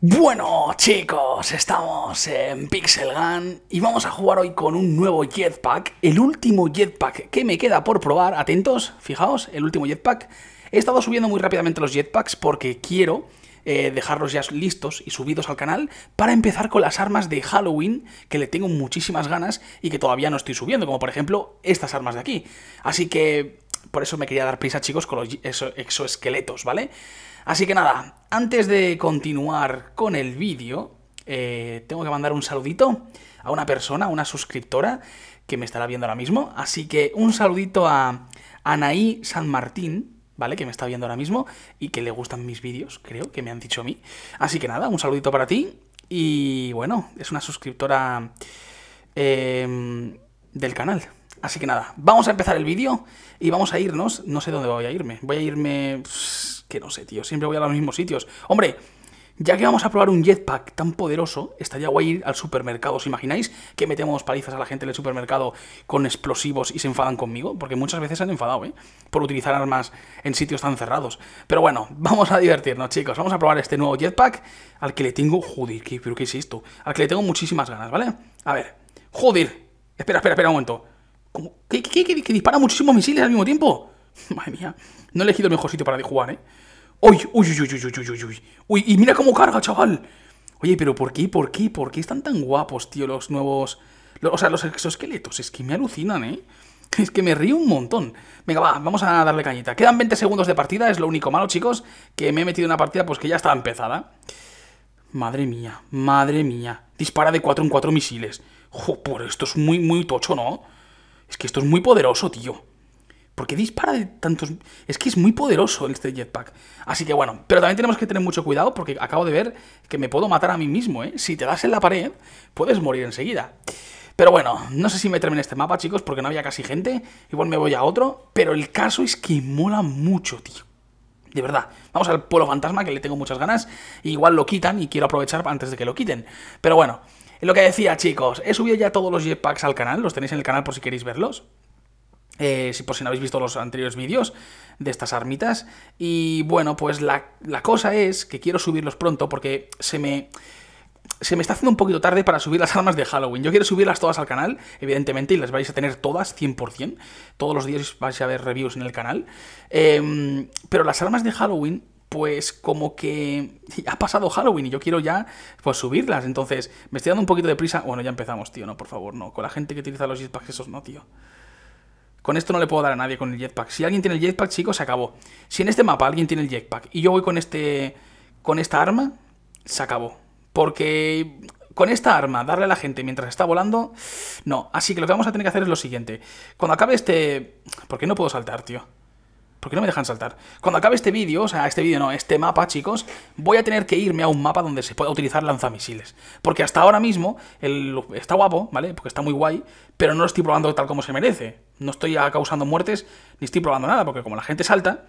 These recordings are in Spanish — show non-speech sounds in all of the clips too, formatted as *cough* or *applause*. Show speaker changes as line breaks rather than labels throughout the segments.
Bueno chicos, estamos en Pixel Gun y vamos a jugar hoy con un nuevo jetpack, el último jetpack que me queda por probar, atentos, fijaos, el último jetpack. He estado subiendo muy rápidamente los jetpacks porque quiero eh, dejarlos ya listos y subidos al canal para empezar con las armas de Halloween que le tengo muchísimas ganas y que todavía no estoy subiendo, como por ejemplo estas armas de aquí. Así que por eso me quería dar prisa, chicos, con los exoesqueletos, ¿vale? Así que nada, antes de continuar con el vídeo, eh, tengo que mandar un saludito a una persona, una suscriptora que me estará viendo ahora mismo. Así que un saludito a Anaí San Martín, ¿vale? Que me está viendo ahora mismo y que le gustan mis vídeos, creo, que me han dicho a mí. Así que nada, un saludito para ti. Y bueno, es una suscriptora em, del canal, Así que nada, vamos a empezar el vídeo y vamos a irnos. No sé dónde voy a irme. Voy a irme... que no sé, tío. Siempre voy a los mismos sitios. Hombre, ya que vamos a probar un jetpack tan poderoso, estaría guay ir al supermercado. ¿Os imagináis que metemos palizas a la gente del supermercado con explosivos y se enfadan conmigo? Porque muchas veces se han enfadado, ¿eh? Por utilizar armas en sitios tan cerrados. Pero bueno, *laughs* vamos a divertirnos, chicos. Vamos a probar este nuevo jetpack al que le tengo... Joder, ¿qué, ¿pero qué es esto? Al que le tengo muchísimas ganas, ¿vale? A ver. Joder. Espera, espera, espera un momento. ¿Cómo? ¿Qué, que dispara muchísimos misiles al mismo tiempo? *laughs* Madre mía, no he elegido el mejor sitio para jugar, ¿eh? ¡Uy, uy, uy, uy, uy, uy, uy, uy! ¡Uy, y mira cómo carga, chaval! Oye, pero ¿por qué, por qué, por qué están tan guapos, tío, los nuevos... o sea, los exoesqueletos, es que me alucinan, ¿eh? *laughs* Es que me río un montón. Venga, va, vamos a darle cañita. Quedan 20 segundos de partida, es lo único malo, chicos, que me he metido en una partida pues que ya está empezada. Madre mía, madre mía. Dispara de 4 en 4 misiles. Jo, por esto es muy, muy tocho, ¿no? Es que esto es muy poderoso, tío. ¿Por qué dispara de tantos...? Es que es muy poderoso este jetpack. Así que bueno, pero también tenemos que tener mucho cuidado porque acabo de ver que me puedo matar a mí mismo, ¿eh? Si te das en la pared, puedes morir enseguida. Pero bueno, no sé si me en este mapa, chicos, porque no había casi gente. Igual me voy a otro, pero el caso es que mola mucho, tío. De verdad, vamos al pueblo fantasma que le tengo muchas ganas. Igual lo quitan y quiero aprovechar antes de que lo quiten. Pero bueno, lo que decía, chicos, he subido ya todos los jetpacks al canal, los tenéis en el canal por si queréis verlos. Eh, si por si no habéis visto los anteriores vídeos de estas armitas. Y bueno, pues la, cosa es que quiero subirlos pronto porque se me se me está haciendo un poquito tarde para subir las *laughs* armas de Halloween. Yo quiero subirlas todas al canal, evidentemente, y las vais a tener todas, 100%. Todos los días vais a ver reviews en el canal. Em, pero las armas de Halloween pues como que *laughs* ha pasado Halloween y yo quiero ya pues subirlas. Entonces, me estoy dando un poquito de prisa. Bueno, ya empezamos, tío, no, por favor, no. Con la gente que utiliza los jetpacks, esos no, tío. Con esto no le puedo dar a nadie con el jetpack. Si alguien tiene el jetpack, chicos, se acabó. Si en este mapa alguien tiene el jetpack y yo voy con este con esta arma, se acabó. Porque con esta arma, darle a la gente mientras está volando, no. Así que lo que vamos a tener que hacer es lo siguiente. Cuando acabe este... ¿Por qué no puedo saltar, tío? ¿Por qué no me dejan saltar? Cuando acabe este vídeo, o sea, este vídeo no, este mapa, chicos, voy a tener que irme a un mapa donde se pueda utilizar lanzamisiles. Porque hasta ahora mismo el, está guapo, ¿vale? Porque está muy guay, pero no lo estoy probando tal como se merece. No estoy causando muertes, ni estoy probando nada, porque como la gente salta,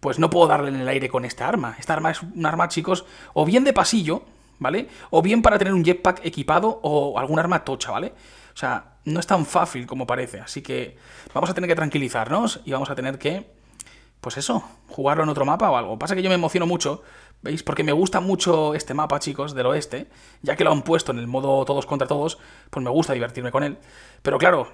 pues no puedo darle en el aire con esta arma. Esta arma es un arma, chicos, o bien de pasillo, ¿vale? O bien para tener un jetpack equipado o algún arma tocha, ¿vale? O sea, no es tan fácil como parece, así que vamos a tener que tranquilizarnos y vamos a tener que pues eso, jugarlo en otro mapa o algo. Pasa que yo me emociono mucho, ¿veis? Porque me gusta mucho este mapa, chicos, del oeste. Ya que lo han puesto en el modo todos contra todos, pues me gusta divertirme con él. Pero claro,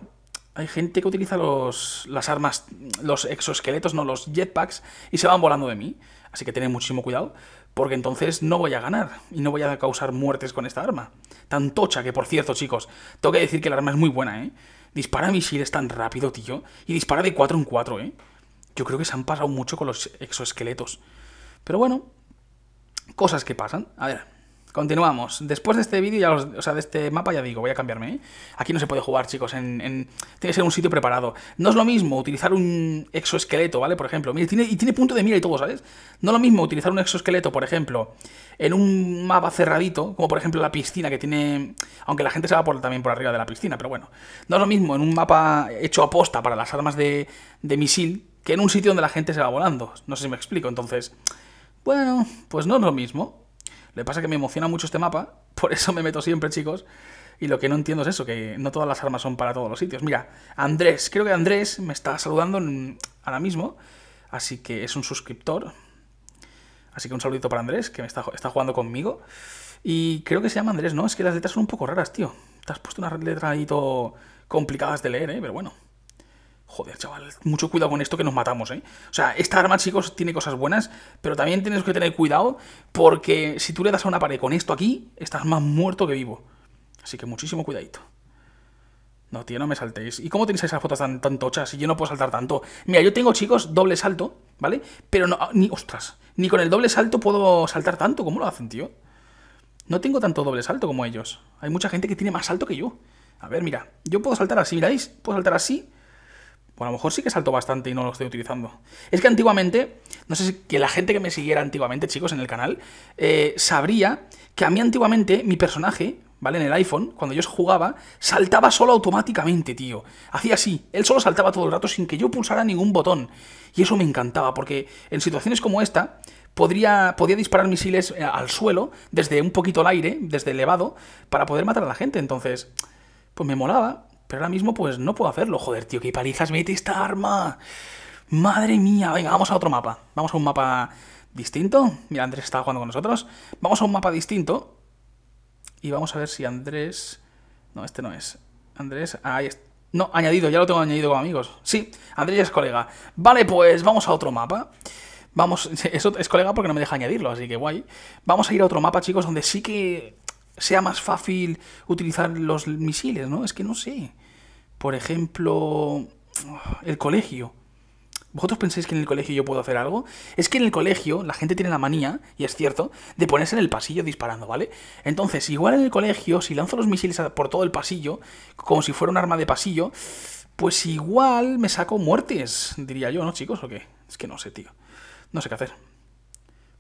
hay gente que utiliza los, las armas, los exoesqueletos, no, los jetpacks, y se van volando de mí. Así que tened muchísimo cuidado, porque entonces no voy a ganar y no voy a causar muertes con esta arma. Tan tocha que, por cierto, chicos, tengo que decir que la arma es muy buena, ¿eh? Dispara misiles tan rápido, tío, y dispara de 4 en 4, ¿eh? Yo creo que se han pasado mucho con los exoesqueletos. Pero bueno, cosas que pasan. A ver, continuamos. Después de este vídeo, o sea, de este mapa, ya digo, voy a cambiarme. ¿eh? Aquí no se puede jugar, chicos. En, tiene que ser un sitio preparado. No es lo mismo utilizar un exoesqueleto, ¿vale? Por ejemplo, y tiene punto de mira y todo, ¿sabes? No es lo mismo utilizar un exoesqueleto, por ejemplo, en un mapa cerradito, como por ejemplo la piscina que tiene. Aunque la gente se va por, también por arriba de la piscina, pero bueno. No es lo mismo en un mapa hecho a posta para las armas de, de misil que en un sitio donde la gente se va volando. No sé si me explico. Entonces, bueno, pues no es lo mismo. le pasa que me emociona mucho este mapa, *laughs* por eso me meto siempre, chicos. Y lo que no entiendo es eso, que no todas las armas son para todos los sitios. Mira, Andrés, creo que Andrés me está saludando ahora mismo, así que es un suscriptor. Así que un saludito para Andrés, que me está, está jugando conmigo. Y creo que se llama Andrés, ¿no? Es que las letras son un poco raras, tío. Te has puesto unas letras ahí complicadas de leer, ¿eh? Pero bueno. Joder, chaval, mucho cuidado con esto que nos matamos, ¿eh? O sea, esta arma, chicos, tiene cosas buenas, pero también tienes que tener cuidado porque si tú le das a una pared con esto aquí, estás más muerto que vivo. Así que muchísimo cuidadito. No, tío, no me saltéis. ¿Y cómo tenéis esas fotos tan, tan tochas? Si yo no puedo saltar tanto. Mira, yo tengo, chicos, doble salto, ¿vale? Pero no, ah, ni, ostras, ni con el doble salto puedo saltar tanto. ¿Cómo lo hacen, tío? No tengo tanto doble salto como ellos. Hay mucha gente que tiene más salto que yo. A ver, mira, yo puedo saltar así, miráis, puedo saltar así bueno, pues a lo mejor sí que salto bastante y no lo estoy utilizando. Es que antiguamente, no sé si que la gente que me siguiera antiguamente, chicos, en el canal, eh, sabría que a mí antiguamente mi personaje, ¿vale? En el iPhone, cuando yo jugaba, saltaba solo automáticamente, tío. Hacía así, él solo saltaba todo el rato sin que yo pulsara ningún botón. Y eso me encantaba, porque en situaciones como esta, podría, podía disparar misiles eh, al suelo, desde un poquito al aire, desde elevado, para poder matar a la gente. Entonces, pues me molaba. Pero ahora mismo, pues no puedo hacerlo. Joder, tío, qué palizas mete esta arma. Madre mía, venga, vamos a otro mapa. Vamos a un mapa distinto. Mira, Andrés está jugando con nosotros. Vamos a un mapa distinto. Y vamos a ver si Andrés... No, este no es. Andrés, ahí está. No, añadido, ya lo tengo añadido con amigos. Sí, Andrés es colega. Vale, pues vamos a otro mapa. Vamos, *laughs* eso es colega porque no me deja añadirlo, así que guay. Vamos a ir a otro mapa, chicos, donde sí que sea más fácil utilizar los misiles, ¿no? Es que no sé. Por ejemplo, el colegio. ¿Vosotros pensáis que en el colegio yo puedo hacer algo? Es que en el colegio la gente tiene la manía, y es cierto, de ponerse en el pasillo disparando, ¿vale? Entonces, igual en el colegio, si lanzo los misiles por todo el pasillo, como si fuera un arma de pasillo, pues igual me saco muertes, diría yo, ¿no, chicos? ¿O qué? Es que no sé, tío. No sé qué hacer.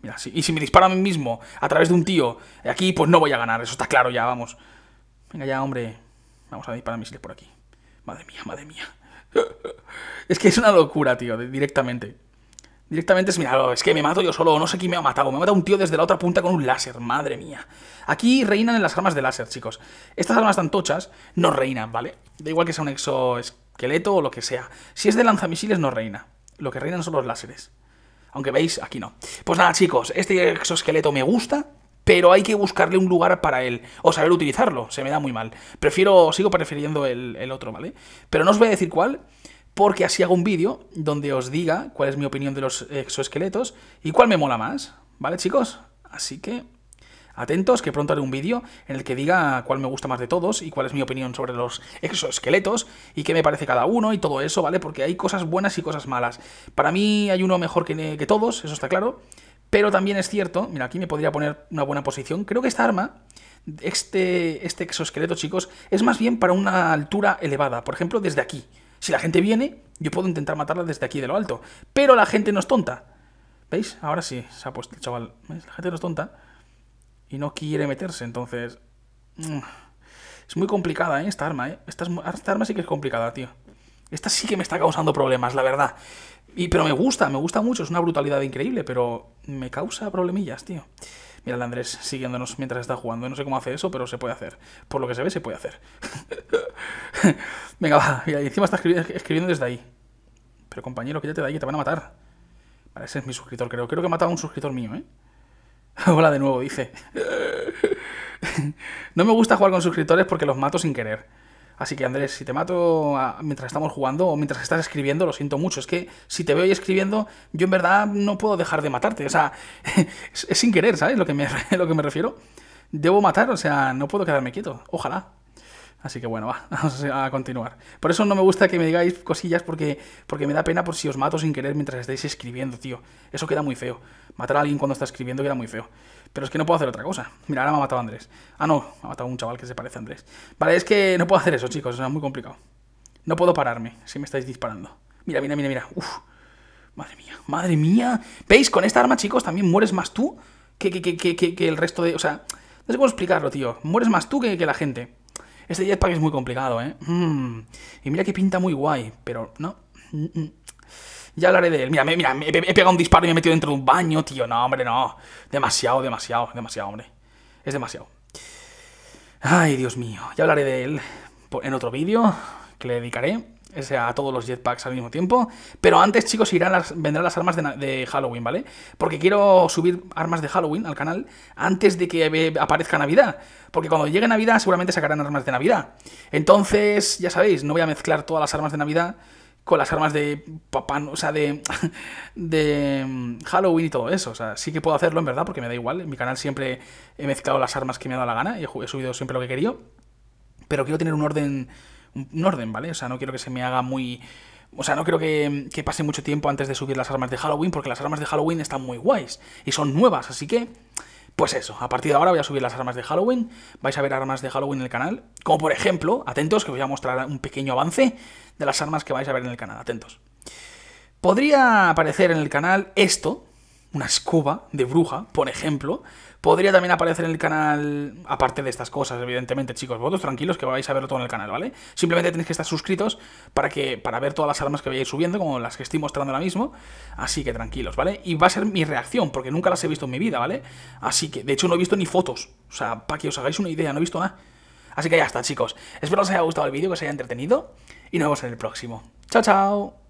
Mira, y si me disparo a mí mismo, a través de un tío, aquí pues no voy a ganar, eso está claro ya, vamos. Venga ya, hombre. Vamos a disparar misiles por aquí. Madre mía, madre mía. *laughs* es que es una locura, tío, directamente. Directamente es, mira, oh, es que me mato yo solo, no sé quién me ha matado. Me ha matado un tío desde la otra punta con un láser, madre mía. Aquí reinan en las armas de láser, chicos. Estas armas tan tochas no reinan, ¿vale? Da igual que sea un exoesqueleto o lo que sea. Si es de lanzamisiles, no reina. Lo que reinan son los láseres. Aunque veis, aquí no. Pues nada, chicos, este exoesqueleto me gusta, pero hay que buscarle un lugar para él, o saber utilizarlo, se me da muy mal. Prefiero, sigo prefiriendo el, otro, ¿vale? Pero no os voy a decir cuál, porque así hago un vídeo donde os diga cuál es mi opinión de los exoesqueletos y cuál me mola más, ¿vale, chicos? Así que Atentos, que pronto haré un vídeo en el que diga cuál me gusta más de todos y cuál es mi opinión sobre los exoesqueletos y qué me parece cada uno y todo eso, ¿vale? Porque hay cosas buenas y cosas malas. Para mí hay uno mejor que, que todos, eso está claro. Pero también es cierto, mira, aquí me podría poner una buena posición. Creo que esta arma este, este exoesqueleto, chicos, es más bien para una altura elevada. Por ejemplo, desde aquí. Si la gente viene, yo puedo intentar matarla desde aquí de lo alto. Pero la gente no es tonta. ¿Veis? Ahora sí se ha puesto el chaval. La gente no es tonta y no quiere meterse. Entonces, mm, es muy complicada, ¿eh? Esta arma, ¿eh? Esta, arma sí que es complicada, tío. Esta sí que me está causando problemas, la verdad. Y, pero me gusta, me gusta mucho, es una brutalidad increíble, pero me causa problemillas, tío. Mira Andrés siguiéndonos mientras está jugando. No sé cómo hace eso, pero se puede hacer. Por lo que se ve, se puede hacer. *laughs* Venga, va. y encima está escribiendo, desde ahí. Pero compañero, quítate de ahí, que te van a matar. Vale, ese es mi suscriptor, creo. Creo que ha matado a un suscriptor mío, ¿eh? *laughs* Hola de nuevo, dice. *laughs* no me gusta jugar con suscriptores porque los mato sin querer. Así que Andrés, si te mato ah, mientras estamos jugando o mientras estás escribiendo, lo siento mucho. Es que si te veo ahí escribiendo, yo en verdad no puedo dejar de matarte. O sea, *laughs* es, sin querer, ¿sabes? Lo que me, lo que me refiero. Debo matar, o sea, no puedo quedarme quieto. Ojalá. Así que bueno, va, *laughs* vamos a continuar. Por eso no me gusta que me digáis cosillas porque, porque me da pena por si os mato sin querer mientras estáis escribiendo, tío. Eso queda muy feo. Matar a alguien cuando está escribiendo queda muy feo. Pero es que no puedo hacer otra cosa. Mira, ahora me ha matado Andrés. Ah, no, me ha matado un chaval que se parece a Andrés. Vale, es que no puedo hacer eso, chicos, es muy complicado. No puedo pararme si me estáis disparando. Mira, mira, mira, mira. Uf. Madre mía, madre mía. ¿Veis? Con esta arma, chicos, también mueres más tú que, que, que el resto de... O sea, no sé cómo explicarlo, tío. Mueres más tú que la gente. Este jetpack es muy complicado, ¿eh? Mm. Y mira que pinta muy guay, pero no. Mm, mm. Ya hablaré de él. Mira, mira, he pegado un disparo y me he metido dentro de un baño, tío. No, hombre, no. Demasiado, demasiado, demasiado, hombre. Es demasiado. Ay, Dios mío. Ya hablaré de él en otro vídeo que le dedicaré. O sea, a todos los jetpacks al mismo tiempo. Pero antes, chicos, irán vendrán las armas de, Halloween, ¿vale? Porque quiero subir armas de Halloween al canal antes de que aparezca Navidad. Porque cuando llegue Navidad seguramente sacarán armas de Navidad. Entonces, ya sabéis, no voy a mezclar todas las armas de Navidad con las armas de papá, o sea, de, *laughs* de mm, Halloween y todo eso. O sea, sí que puedo hacerlo en verdad porque me da igual. En mi canal siempre he mezclado las armas que me ha dado la gana y he subido siempre lo que he querido. Pero quiero tener un orden un orden, ¿vale? O sea, no quiero que se me haga muy... O sea, no quiero que, que, pase mucho tiempo antes de subir las armas de Halloween, porque las armas de Halloween están muy guays y son nuevas, así que... Pues eso, a partir de ahora voy a subir las armas de Halloween, vais a ver armas de Halloween en el canal, como por ejemplo, atentos, que os voy a mostrar un pequeño avance de las armas que vais a ver en el canal, atentos. Podría aparecer en el canal esto, una escoba de bruja, por ejemplo, Podría también aparecer en el canal, aparte de estas cosas, evidentemente, chicos, vosotros tranquilos que vais a verlo todo en el canal, ¿vale? Simplemente tenéis que estar suscritos para, que, para ver todas las armas que vayáis subiendo, como las que estoy mostrando ahora mismo. Así que tranquilos, ¿vale? Y va a ser mi reacción, porque nunca las he visto en mi vida, ¿vale? Así que, de hecho, no he visto ni fotos. O sea, para que os hagáis una idea, no he visto nada. Así que ya está, chicos. Espero os haya gustado el vídeo, que os haya entretenido. Y nos vemos en el próximo. Chao, chao.